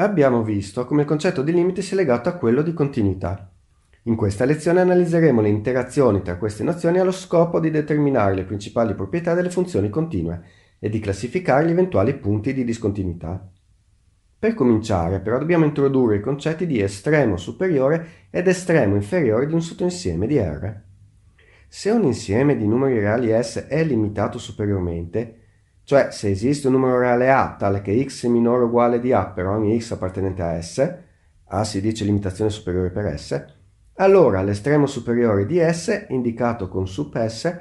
Abbiamo visto come il concetto di limite sia legato a quello di continuità. In questa lezione analizzeremo le interazioni tra queste nozioni allo scopo di determinare le principali proprietà delle funzioni continue e di classificare gli eventuali punti di discontinuità. Per cominciare però dobbiamo introdurre i concetti di estremo superiore ed estremo inferiore di un sottoinsieme di R. Se un insieme di numeri reali S è limitato superiormente, cioè, se esiste un numero reale A tale che x è minore o uguale di A per ogni x appartenente a S, A si dice limitazione superiore per S, allora l'estremo superiore di S, indicato con sub S,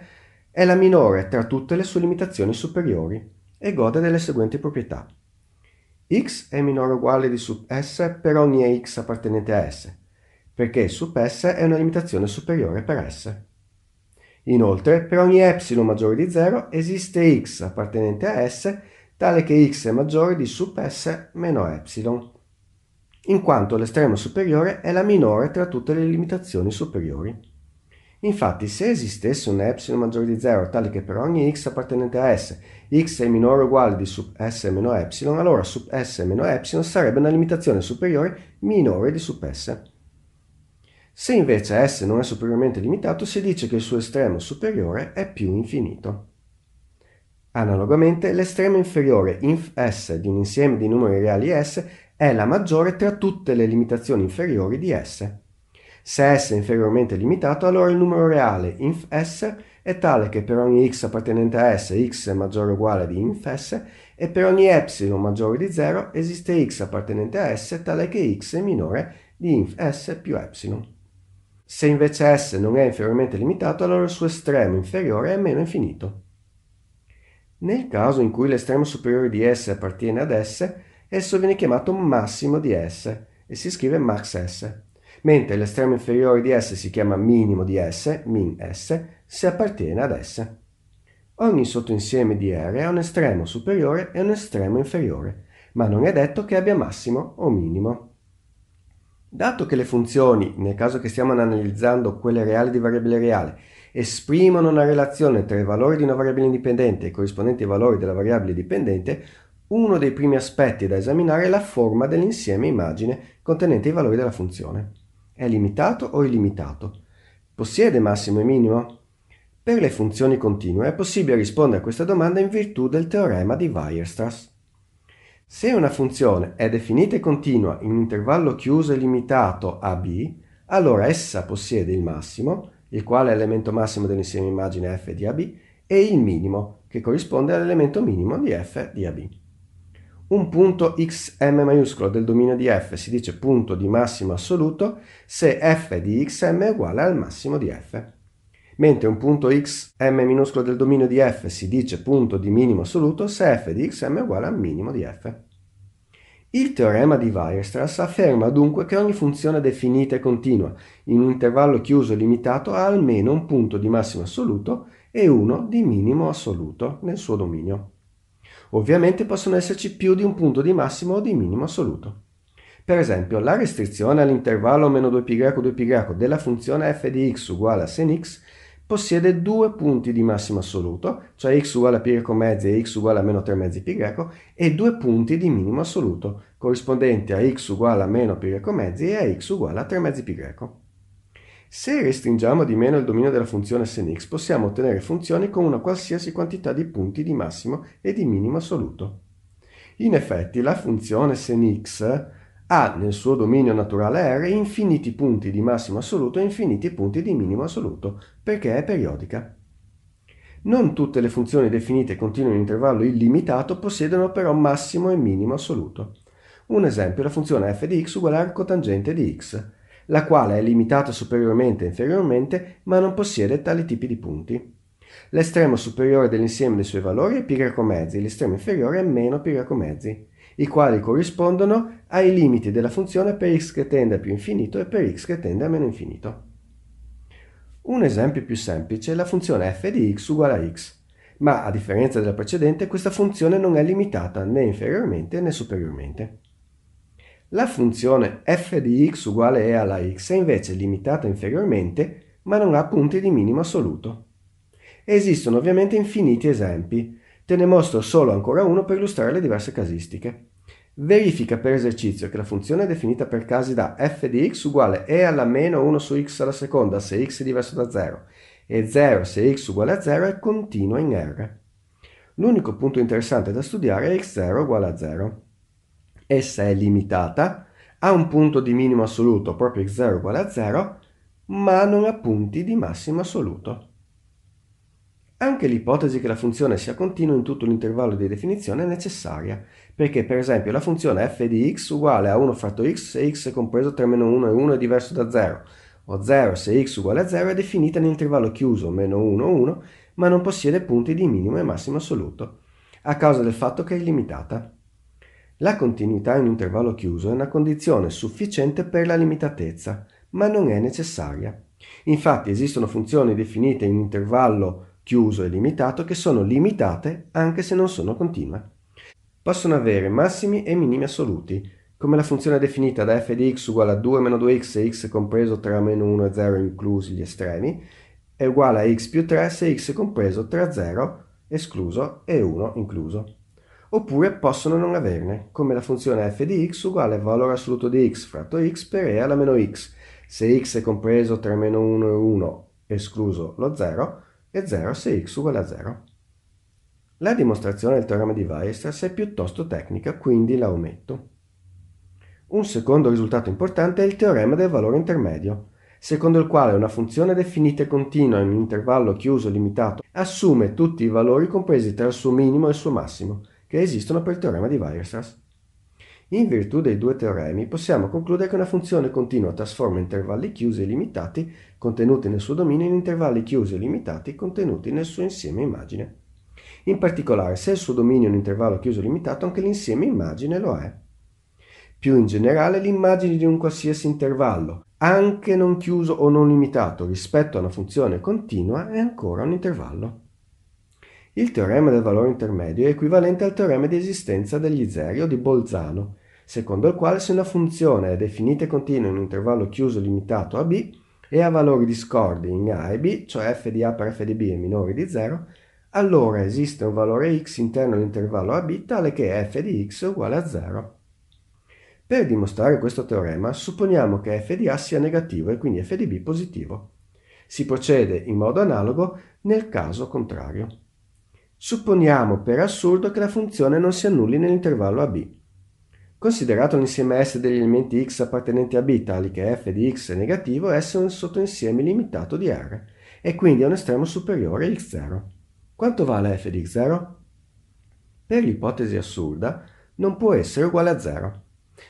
è la minore tra tutte le sue limitazioni superiori e gode delle seguenti proprietà. x è minore o uguale di sub S per ogni x appartenente a S, perché sub S è una limitazione superiore per S. Inoltre, per ogni ε maggiore di 0 esiste x appartenente a S tale che x è maggiore di sub S meno ε, in quanto l'estremo superiore è la minore tra tutte le limitazioni superiori. Infatti, se esistesse un ε maggiore di 0 tale che per ogni x appartenente a S x è minore o uguale di sub S meno ε, allora sub S meno ε sarebbe una limitazione superiore minore di sub S. Se invece S non è superiormente limitato, si dice che il suo estremo superiore è più infinito. Analogamente, l'estremo inferiore inf S di un insieme di numeri reali S è la maggiore tra tutte le limitazioni inferiori di S. Se S è inferiormente limitato, allora il numero reale inf S è tale che per ogni x appartenente a S x è maggiore o uguale di inf S e per ogni epsilon maggiore di 0 esiste x appartenente a S tale che x è minore di inf S più epsilon. Se invece S non è inferiormente limitato, allora il suo estremo inferiore è meno infinito. Nel caso in cui l'estremo superiore di S appartiene ad S, esso viene chiamato massimo di S e si scrive max S, mentre l'estremo inferiore di S si chiama minimo di S, min S, se appartiene ad S. Ogni sottoinsieme di R ha un estremo superiore e un estremo inferiore, ma non è detto che abbia massimo o minimo. Dato che le funzioni, nel caso che stiamo analizzando quelle reali di variabile reale, esprimono una relazione tra i valori di una variabile indipendente e i corrispondenti valori della variabile dipendente, uno dei primi aspetti da esaminare è la forma dell'insieme immagine contenente i valori della funzione. È limitato o illimitato? Possiede massimo e minimo? Per le funzioni continue è possibile rispondere a questa domanda in virtù del teorema di Weierstrass. Se una funzione è definita e continua in un intervallo chiuso e limitato a b, allora essa possiede il massimo, il quale è l'elemento massimo dell'insieme immagine f di ab, e il minimo, che corrisponde all'elemento minimo di f di ab. Un punto xm maiuscolo del dominio di f si dice punto di massimo assoluto se f di xm è uguale al massimo di f mentre un punto x m minuscolo del dominio di f si dice punto di minimo assoluto se f di xm è uguale a minimo di f. Il teorema di Weierstrass afferma dunque che ogni funzione definita e continua in un intervallo chiuso e limitato ha almeno un punto di massimo assoluto e uno di minimo assoluto nel suo dominio. Ovviamente possono esserci più di un punto di massimo o di minimo assoluto. Per esempio, la restrizione all'intervallo meno 2π greco 2π greco della funzione f di x uguale a sen x possiede due punti di massimo assoluto, cioè x uguale a pi con mezzi e x uguale a meno 3 mezzi pi greco, e due punti di minimo assoluto, corrispondenti a x uguale a meno pi con mezzi e a x uguale a 3 mezzi pi greco. Se restringiamo di meno il dominio della funzione snx, possiamo ottenere funzioni con una qualsiasi quantità di punti di massimo e di minimo assoluto. In effetti la funzione snx, x ha nel suo dominio naturale R infiniti punti di massimo assoluto e infiniti punti di minimo assoluto, perché è periodica. Non tutte le funzioni definite continuo in intervallo illimitato possiedono però massimo e minimo assoluto. Un esempio è la funzione f di x uguale a arco tangente di x, la quale è limitata superiormente e inferiormente, ma non possiede tali tipi di punti. L'estremo superiore dell'insieme dei suoi valori è pi greco mezzi, l'estremo inferiore è meno pi greco mezzi i quali corrispondono ai limiti della funzione per x che tende a più infinito e per x che tende a meno infinito. Un esempio più semplice è la funzione f di x uguale a x, ma a differenza della precedente questa funzione non è limitata né inferiormente né superiormente. La funzione f di x uguale e alla x è invece limitata inferiormente ma non ha punti di minimo assoluto. Esistono ovviamente infiniti esempi, Te ne mostro solo ancora uno per illustrare le diverse casistiche. Verifica per esercizio che la funzione definita per casi da f di x uguale e alla meno 1 su x alla seconda se x è diverso da 0 e 0 se x uguale a 0 è continua in R. L'unico punto interessante da studiare è x0 uguale a 0. Essa è limitata, ha un punto di minimo assoluto, proprio x0 uguale a 0, ma non ha punti di massimo assoluto. Anche l'ipotesi che la funzione sia continua in tutto l'intervallo di definizione è necessaria, perché per esempio la funzione f di x uguale a 1 fratto x se x è compreso tra meno 1 e 1 è diverso da 0, o 0 se x uguale a 0 è definita nell'intervallo chiuso meno 1, 1, ma non possiede punti di minimo e massimo assoluto, a causa del fatto che è illimitata. La continuità in un intervallo chiuso è una condizione sufficiente per la limitatezza, ma non è necessaria. Infatti esistono funzioni definite in intervallo chiuso e limitato che sono limitate anche se non sono continue. Possono avere massimi e minimi assoluti, come la funzione definita da f di x uguale a 2 2x se x compreso tra meno 1 e 0 inclusi gli estremi, è uguale a x più 3 se x è compreso tra 0 escluso e 1 incluso. Oppure possono non averne, come la funzione f di x uguale a valore assoluto di x fratto x per e alla meno x, se x è compreso tra meno 1 e 1 escluso lo 0, e 0 se x uguale a 0. La dimostrazione del teorema di Weierstrass è piuttosto tecnica, quindi la ometto. Un secondo risultato importante è il teorema del valore intermedio, secondo il quale una funzione definita e continua in un intervallo chiuso limitato assume tutti i valori compresi tra il suo minimo e il suo massimo, che esistono per il teorema di Weierstrass. In virtù dei due teoremi possiamo concludere che una funzione continua trasforma intervalli chiusi e limitati contenuti nel suo dominio in intervalli chiusi e limitati contenuti nel suo insieme immagine. In particolare, se il suo dominio è un intervallo chiuso limitato, anche l'insieme immagine lo è. Più in generale, l'immagine di un qualsiasi intervallo, anche non chiuso o non limitato, rispetto a una funzione continua, è ancora un intervallo. Il teorema del valore intermedio è equivalente al teorema di esistenza degli zeri o di Bolzano, secondo il quale se una funzione è definita e continua in un intervallo chiuso limitato a b e ha valori discordi in a e b, cioè f di a per f di b è minore di 0, allora esiste un valore x interno all'intervallo a b tale che f di x è uguale a 0. Per dimostrare questo teorema supponiamo che f di a sia negativo e quindi f di b positivo. Si procede in modo analogo nel caso contrario. Supponiamo per assurdo che la funzione non si annulli nell'intervallo a b Considerato l'insieme S degli elementi X appartenenti a B tali che f di X è negativo, S è un sottoinsieme limitato di R e quindi è un estremo superiore a X0. Quanto vale f di X0? Per l'ipotesi assurda non può essere uguale a 0.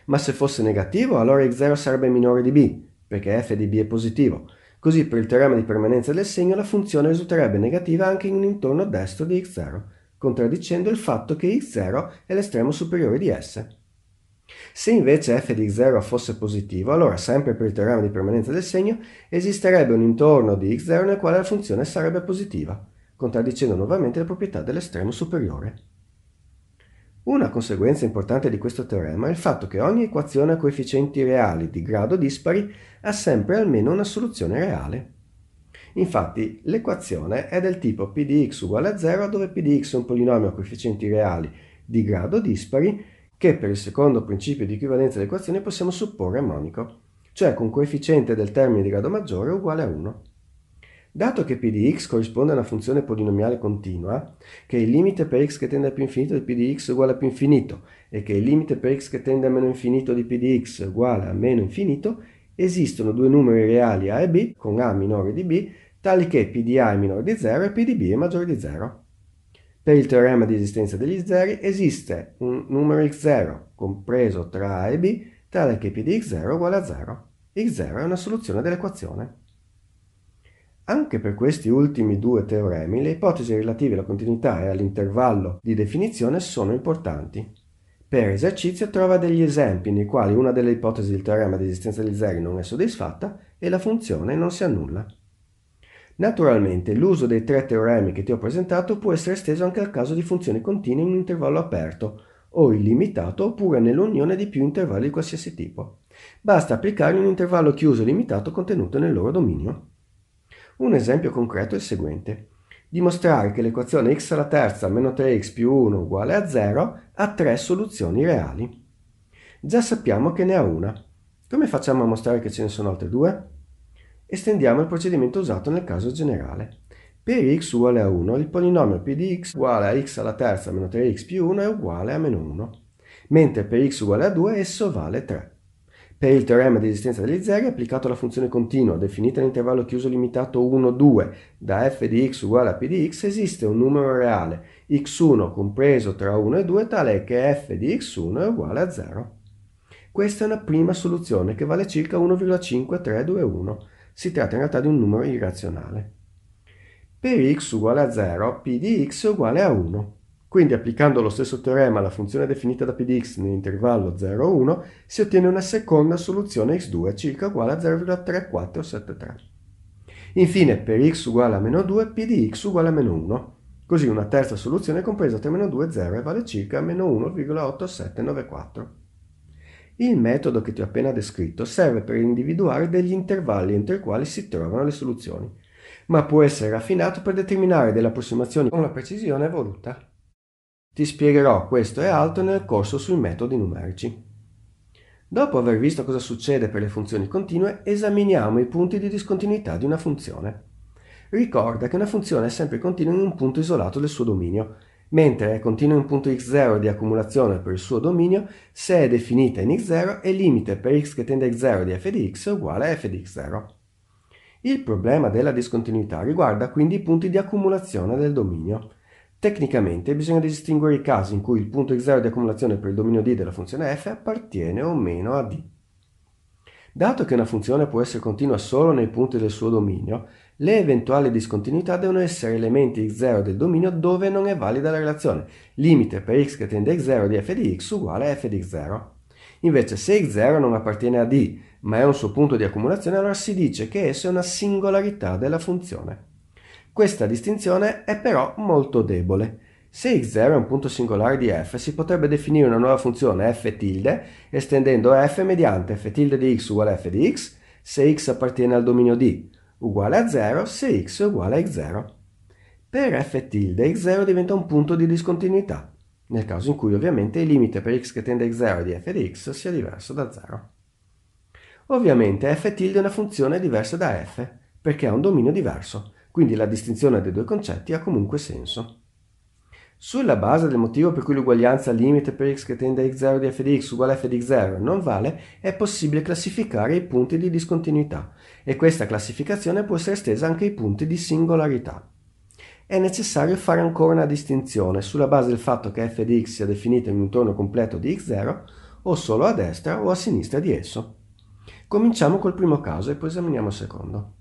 Ma se fosse negativo allora X0 sarebbe minore di B, perché f di B è positivo. Così per il teorema di permanenza del segno la funzione risulterebbe negativa anche in un intorno destro di X0, contraddicendo il fatto che X0 è l'estremo superiore di S. Se invece f di 0 fosse positivo, allora sempre per il teorema di permanenza del segno esisterebbe un intorno di x0 nel quale la funzione sarebbe positiva, contraddicendo nuovamente le proprietà dell'estremo superiore. Una conseguenza importante di questo teorema è il fatto che ogni equazione a coefficienti reali di grado dispari ha sempre almeno una soluzione reale. Infatti l'equazione è del tipo p di x uguale a 0 dove p di x è un polinomio a coefficienti reali di grado dispari che per il secondo principio di equivalenza dell'equazione possiamo supporre armonico, cioè con coefficiente del termine di grado maggiore uguale a 1. Dato che p di x corrisponde a una funzione polinomiale continua, che il limite per x che tende a più infinito di p di x è uguale a più infinito e che il limite per x che tende a meno infinito di p di x è uguale a meno infinito, esistono due numeri reali a e b con a minore di b tali che p di a è minore di 0 e p di b è maggiore di 0. Per il teorema di esistenza degli zeri esiste un numero x0 compreso tra A e B tale che p di x0 è uguale a 0. x0 è una soluzione dell'equazione. Anche per questi ultimi due teoremi le ipotesi relative alla continuità e all'intervallo di definizione sono importanti. Per esercizio trova degli esempi nei quali una delle ipotesi del teorema di esistenza degli zeri non è soddisfatta e la funzione non si annulla. Naturalmente l'uso dei tre teoremi che ti ho presentato può essere esteso anche al caso di funzioni continue in un intervallo aperto o illimitato oppure nell'unione di più intervalli di qualsiasi tipo. Basta applicare un intervallo chiuso e limitato contenuto nel loro dominio. Un esempio concreto è il seguente. Dimostrare che l'equazione x alla terza meno 3x più 1 uguale a 0 ha tre soluzioni reali. Già sappiamo che ne ha una. Come facciamo a mostrare che ce ne sono altre due? Estendiamo il procedimento usato nel caso generale. Per x uguale a 1 il polinomio p di x uguale a x alla terza meno 3x più 1 è uguale a meno 1, mentre per x uguale a 2 esso vale 3. Per il teorema di esistenza degli zeri applicato alla funzione continua definita nell'intervallo chiuso limitato 1, 2 da f di x uguale a p di x esiste un numero reale x1 compreso tra 1 e 2 tale che f di x1 è uguale a 0. Questa è una prima soluzione che vale circa 1,5321 si tratta in realtà di un numero irrazionale. Per x uguale a 0, p di x è uguale a 1. Quindi applicando lo stesso teorema alla funzione definita da p di x nell'intervallo 0,1 si ottiene una seconda soluzione x2 circa uguale a 0,3473. Infine per x uguale a meno 2 p di x uguale a meno 1. Così una terza soluzione compresa tra meno 2 e 0 e vale circa meno 1,8794. Il metodo che ti ho appena descritto serve per individuare degli intervalli entro i quali si trovano le soluzioni, ma può essere raffinato per determinare delle approssimazioni con la precisione voluta. Ti spiegherò questo e altro nel corso sui metodi numerici. Dopo aver visto cosa succede per le funzioni continue, esaminiamo i punti di discontinuità di una funzione. Ricorda che una funzione è sempre continua in un punto isolato del suo dominio mentre è continua in punto x0 di accumulazione per il suo dominio se è definita in x0 e limite per x che tende a x0 di f di x è uguale a f di x0. Il problema della discontinuità riguarda quindi i punti di accumulazione del dominio. Tecnicamente bisogna distinguere i casi in cui il punto x0 di accumulazione per il dominio D della funzione f appartiene o meno a D. Dato che una funzione può essere continua solo nei punti del suo dominio, le eventuali discontinuità devono essere elementi x0 del dominio dove non è valida la relazione, limite per x che tende a x0 di f di x uguale a f di x0. Invece se x0 non appartiene a d, ma è un suo punto di accumulazione, allora si dice che esso è una singolarità della funzione. Questa distinzione è però molto debole, se x0 è un punto singolare di f, si potrebbe definire una nuova funzione f tilde estendendo f mediante f tilde di x uguale f di x se x appartiene al dominio di uguale a 0 se x è uguale a x0. Per f tilde x0 diventa un punto di discontinuità, nel caso in cui ovviamente il limite per x che tende a x0 di f di x sia diverso da 0. Ovviamente f tilde è una funzione diversa da f, perché ha un dominio diverso, quindi la distinzione dei due concetti ha comunque senso. Sulla base del motivo per cui l'uguaglianza limite per x che tende a x0 di f di x uguale a f di x0 non vale, è possibile classificare i punti di discontinuità e questa classificazione può essere estesa anche ai punti di singolarità. È necessario fare ancora una distinzione sulla base del fatto che f di x sia definita in un torno completo di x0 o solo a destra o a sinistra di esso. Cominciamo col primo caso e poi esaminiamo il secondo.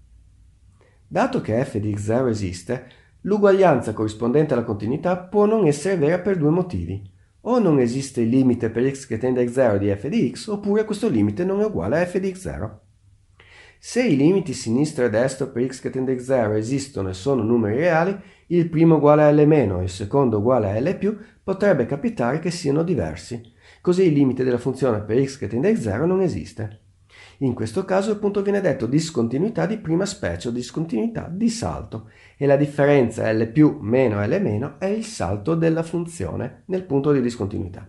Dato che f di x0 esiste, L'uguaglianza corrispondente alla continuità può non essere vera per due motivi. O non esiste il limite per x che tende a 0 di f di x, oppure questo limite non è uguale a f di x0. Se i limiti sinistra e destra per x che tende a 0 esistono e sono numeri reali, il primo uguale a L- e il secondo uguale a L+, potrebbe capitare che siano diversi. Così il limite della funzione per x che tende a 0 non esiste. In questo caso il punto viene detto discontinuità di prima specie o discontinuità di salto e la differenza L più meno L meno è il salto della funzione nel punto di discontinuità.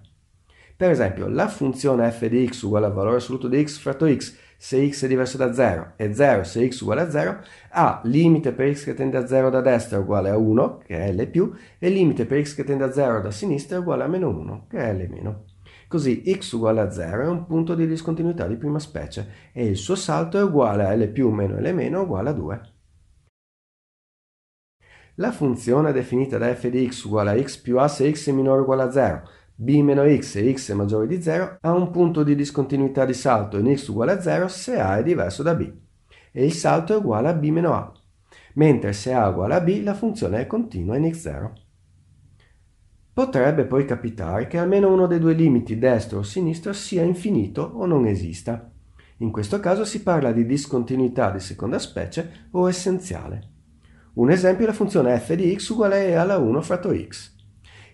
Per esempio, la funzione f di x uguale al valore assoluto di x fratto x se x è diverso da 0 e 0 se x uguale a 0 ha limite per x che tende a 0 da destra uguale a 1, che è L più, e limite per x che tende a 0 da sinistra uguale a meno 1, che è L meno. Così x uguale a 0 è un punto di discontinuità di prima specie e il suo salto è uguale a L più meno L meno uguale a 2. La funzione definita da f di x uguale a x più a se x è minore o uguale a 0, b meno x e x è maggiore di 0 ha un punto di discontinuità di salto in x uguale a 0 se a è diverso da b e il salto è uguale a b meno a, mentre se a è uguale a b la funzione è continua in x0. Potrebbe poi capitare che almeno uno dei due limiti destro o sinistro sia infinito o non esista. In questo caso si parla di discontinuità di seconda specie o essenziale. Un esempio è la funzione f di x uguale alla 1 fratto x.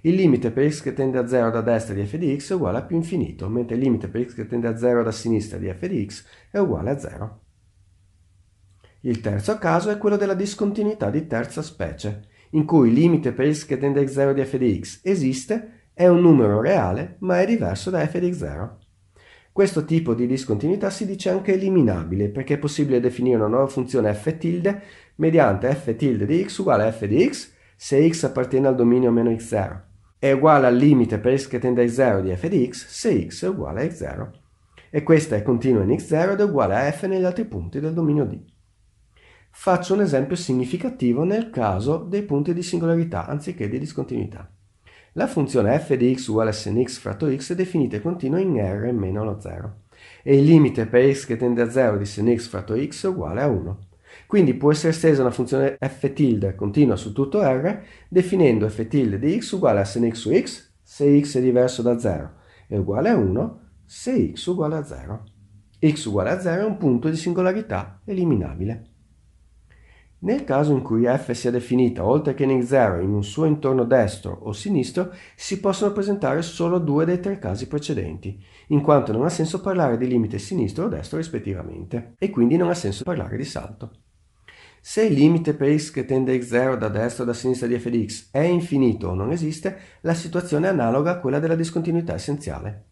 Il limite per x che tende a 0 da destra di f di x è uguale a più infinito, mentre il limite per x che tende a 0 da sinistra di f di x è uguale a 0. Il terzo caso è quello della discontinuità di terza specie in cui il limite per x che 0 di f di x esiste, è un numero reale ma è diverso da f di 0 Questo tipo di discontinuità si dice anche eliminabile perché è possibile definire una nuova funzione f tilde mediante f tilde di x uguale a f di x se x appartiene al dominio meno x0 è uguale al limite per x che tende a x0 di f di x se x è uguale a x0 e questa è continua in x0 ed è uguale a f negli altri punti del dominio D. Faccio un esempio significativo nel caso dei punti di singolarità anziché di discontinuità. La funzione f di x uguale a sin x fratto x è definita e continua in r meno lo 0 e il limite per x che tende a 0 di sin x fratto x è uguale a 1. Quindi può essere estesa una funzione f tilde continua su tutto r definendo f tilde di x uguale a sin x su x se x è diverso da 0 e uguale a 1 se x uguale a 0. x uguale a 0 è un punto di singolarità eliminabile. Nel caso in cui f sia definita oltre che in x0 in un suo intorno destro o sinistro, si possono presentare solo due dei tre casi precedenti, in quanto non ha senso parlare di limite sinistro o destro rispettivamente, e quindi non ha senso parlare di salto. Se il limite per x che tende x0 da destra o da sinistra di f di x è infinito o non esiste, la situazione è analoga a quella della discontinuità essenziale.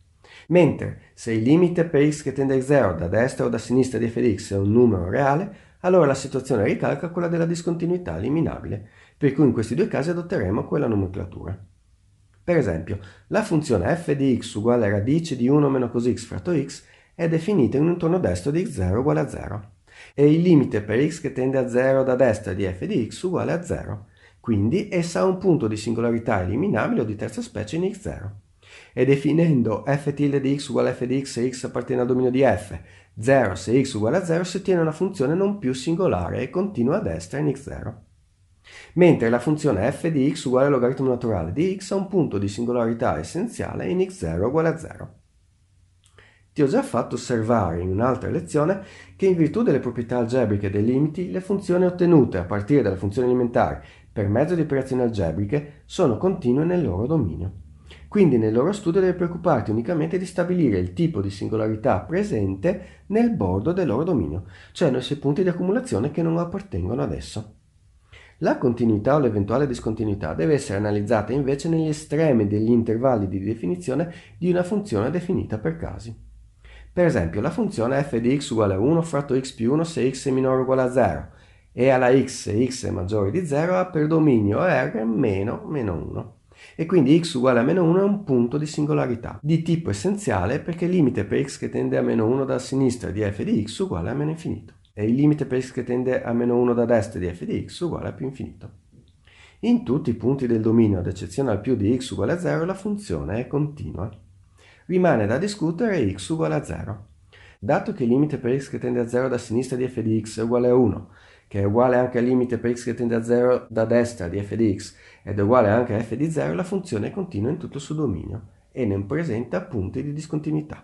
Mentre se il limite per x che tende x0 da destra o da sinistra di f di x è un numero reale, allora la situazione ricalca quella della discontinuità eliminabile, per cui in questi due casi adotteremo quella nomenclatura. Per esempio, la funzione f di x uguale a radice di 1 meno cos x fratto x è definita in un intorno destro di x0 uguale a 0 e il limite per x che tende a 0 da destra di f di x uguale a 0, quindi essa ha un punto di singolarità eliminabile o di terza specie in x0 e definendo f tilde di x uguale f di x se x appartiene al dominio di f, 0 se x uguale a 0 si ottiene una funzione non più singolare e continua a destra in x0. Mentre la funzione f di x uguale al logaritmo naturale di x ha un punto di singolarità essenziale in x0 uguale a 0. Ti ho già fatto osservare in un'altra lezione che in virtù delle proprietà algebriche dei limiti le funzioni ottenute a partire dalla funzione elementare per mezzo di operazioni algebriche sono continue nel loro dominio. Quindi nel loro studio deve preoccuparti unicamente di stabilire il tipo di singolarità presente nel bordo del loro dominio, cioè nei suoi punti di accumulazione che non appartengono ad esso. La continuità o l'eventuale discontinuità deve essere analizzata invece negli estremi degli intervalli di definizione di una funzione definita per casi. Per esempio la funzione f di x uguale a 1 fratto x più 1 se x è minore o uguale a 0 e alla x se x è maggiore di 0 ha per dominio r meno meno 1 e quindi x uguale a meno 1 è un punto di singolarità di tipo essenziale perché il limite per x che tende a meno 1 da sinistra di f di x uguale a meno infinito e il limite per x che tende a meno 1 da destra di f di x uguale a più infinito. In tutti i punti del dominio, ad eccezione al più di x uguale a 0, la funzione è continua. Rimane da discutere x uguale a 0. Dato che il limite per x che tende a 0 da sinistra di f di x è uguale a 1 che è uguale anche al limite per x che tende a 0 da destra di f di x ed è uguale anche a f di 0, la funzione continua in tutto il suo dominio e non presenta punti di discontinuità.